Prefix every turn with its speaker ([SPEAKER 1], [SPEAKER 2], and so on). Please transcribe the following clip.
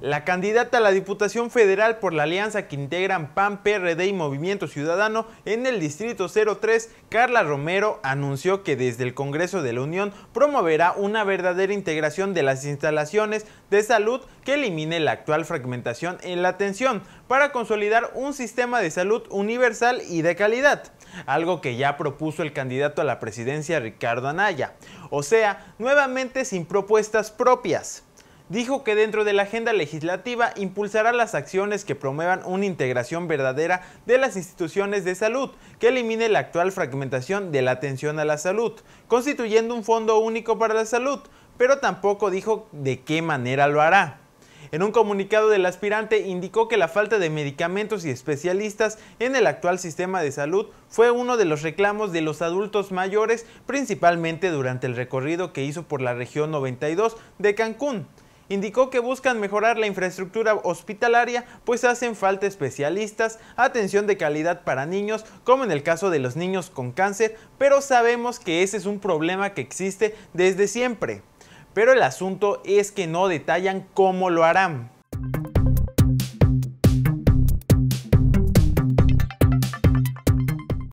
[SPEAKER 1] La candidata a la Diputación Federal por la alianza que integran PAN, PRD y Movimiento Ciudadano en el Distrito 03, Carla Romero, anunció que desde el Congreso de la Unión promoverá una verdadera integración de las instalaciones de salud que elimine la actual fragmentación en la atención para consolidar un sistema de salud universal y de calidad algo que ya propuso el candidato a la presidencia Ricardo Anaya, o sea, nuevamente sin propuestas propias. Dijo que dentro de la agenda legislativa impulsará las acciones que promuevan una integración verdadera de las instituciones de salud, que elimine la actual fragmentación de la atención a la salud, constituyendo un fondo único para la salud, pero tampoco dijo de qué manera lo hará. En un comunicado del aspirante indicó que la falta de medicamentos y especialistas en el actual sistema de salud fue uno de los reclamos de los adultos mayores, principalmente durante el recorrido que hizo por la región 92 de Cancún indicó que buscan mejorar la infraestructura hospitalaria, pues hacen falta especialistas, atención de calidad para niños, como en el caso de los niños con cáncer, pero sabemos que ese es un problema que existe desde siempre. Pero el asunto es que no detallan cómo lo harán.